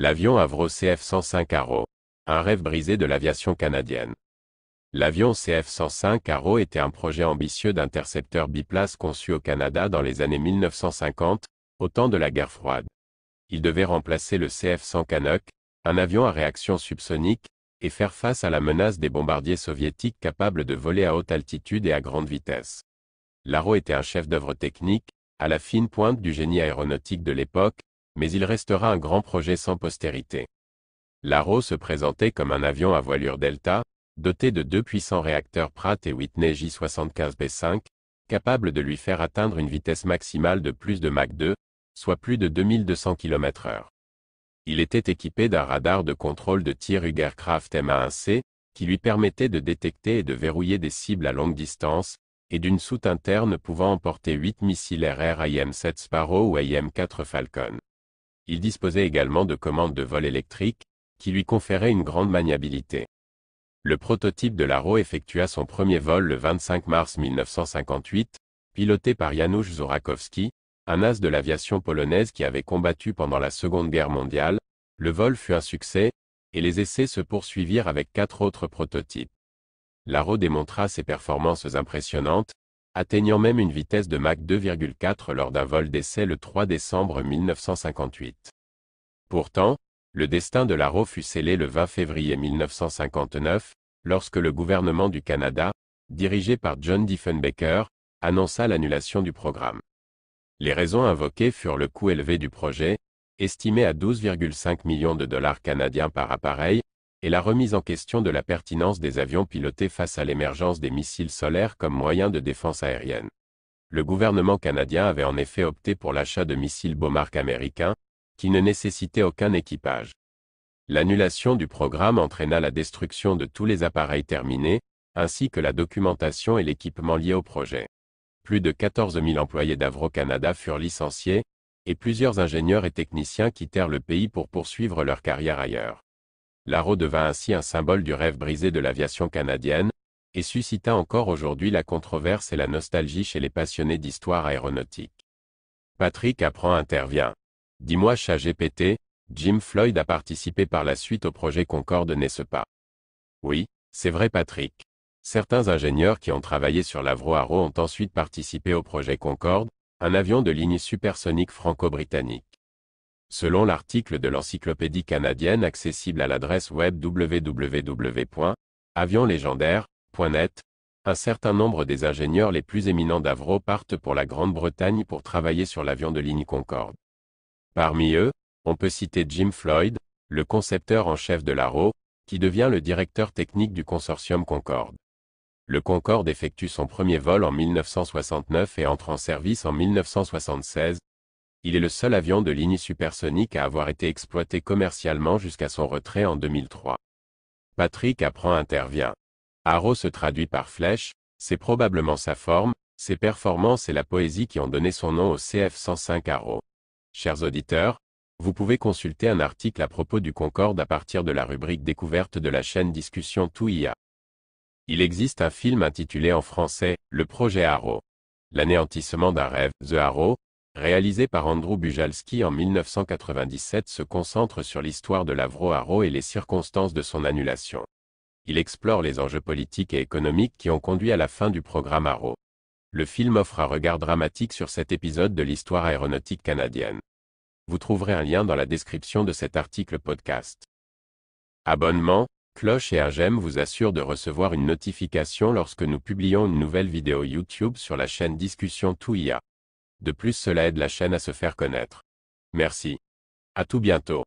L'avion Avro CF-105 Arrow. Un rêve brisé de l'aviation canadienne. L'avion CF-105 Arrow était un projet ambitieux d'intercepteur biplace conçu au Canada dans les années 1950, au temps de la guerre froide. Il devait remplacer le CF-100 Canuck, un avion à réaction subsonique, et faire face à la menace des bombardiers soviétiques capables de voler à haute altitude et à grande vitesse. L'Arrow était un chef d'œuvre technique, à la fine pointe du génie aéronautique de l'époque, mais il restera un grand projet sans postérité. L'Aro se présentait comme un avion à voilure delta, doté de deux puissants réacteurs Pratt et Whitney J75B5, capable de lui faire atteindre une vitesse maximale de plus de Mach 2, soit plus de 2200 km/h. Il était équipé d'un radar de contrôle de tir Hugercraft MA1C, qui lui permettait de détecter et de verrouiller des cibles à longue distance, et d'une soute interne pouvant emporter huit missiles RR IM-7 Sparrow ou IM-4 Falcon. Il disposait également de commandes de vol électrique, qui lui conféraient une grande maniabilité. Le prototype de l'Aro effectua son premier vol le 25 mars 1958, piloté par Janusz Zorakowski, un as de l'aviation polonaise qui avait combattu pendant la Seconde Guerre mondiale, le vol fut un succès, et les essais se poursuivirent avec quatre autres prototypes. L'Aro démontra ses performances impressionnantes, atteignant même une vitesse de Mach 2,4 lors d'un vol d'essai le 3 décembre 1958. Pourtant, le destin de l'Arrow fut scellé le 20 février 1959, lorsque le gouvernement du Canada, dirigé par John Diefenbaker, annonça l'annulation du programme. Les raisons invoquées furent le coût élevé du projet, estimé à 12,5 millions de dollars canadiens par appareil, et la remise en question de la pertinence des avions pilotés face à l'émergence des missiles solaires comme moyen de défense aérienne. Le gouvernement canadien avait en effet opté pour l'achat de missiles Bomarc américains, qui ne nécessitaient aucun équipage. L'annulation du programme entraîna la destruction de tous les appareils terminés, ainsi que la documentation et l'équipement liés au projet. Plus de 14 000 employés d'Avro Canada furent licenciés, et plusieurs ingénieurs et techniciens quittèrent le pays pour poursuivre leur carrière ailleurs. L'Aro devint ainsi un symbole du rêve brisé de l'aviation canadienne, et suscita encore aujourd'hui la controverse et la nostalgie chez les passionnés d'histoire aéronautique. Patrick Apprend intervient. « Dis-moi chat GPT, Jim Floyd a participé par la suite au projet Concorde n'est-ce pas Oui, c'est vrai Patrick. Certains ingénieurs qui ont travaillé sur l'Avro Aro ont ensuite participé au projet Concorde, un avion de ligne supersonique franco-britannique. Selon l'article de l'Encyclopédie canadienne accessible à l'adresse web www.avionlégendaire.net, un certain nombre des ingénieurs les plus éminents d'Avro partent pour la Grande-Bretagne pour travailler sur l'avion de ligne Concorde. Parmi eux, on peut citer Jim Floyd, le concepteur en chef de l'ARO, qui devient le directeur technique du consortium Concorde. Le Concorde effectue son premier vol en 1969 et entre en service en 1976, il est le seul avion de ligne supersonique à avoir été exploité commercialement jusqu'à son retrait en 2003. Patrick Apprend intervient. Arrow se traduit par flèche, c'est probablement sa forme, ses performances et la poésie qui ont donné son nom au CF-105 Arrow. Chers auditeurs, vous pouvez consulter un article à propos du Concorde à partir de la rubrique découverte de la chaîne Discussion Tout Il existe un film intitulé en français Le projet Arrow. L'anéantissement d'un rêve, The Arrow, réalisé par Andrew Bujalski en 1997 se concentre sur l'histoire de l'Avro Haro et les circonstances de son annulation. Il explore les enjeux politiques et économiques qui ont conduit à la fin du programme Arrow. Le film offre un regard dramatique sur cet épisode de l'histoire aéronautique canadienne. Vous trouverez un lien dans la description de cet article podcast. Abonnement, cloche et un j'aime vous assurent de recevoir une notification lorsque nous publions une nouvelle vidéo YouTube sur la chaîne Discussion Touya. De plus cela aide la chaîne à se faire connaître. Merci. À tout bientôt.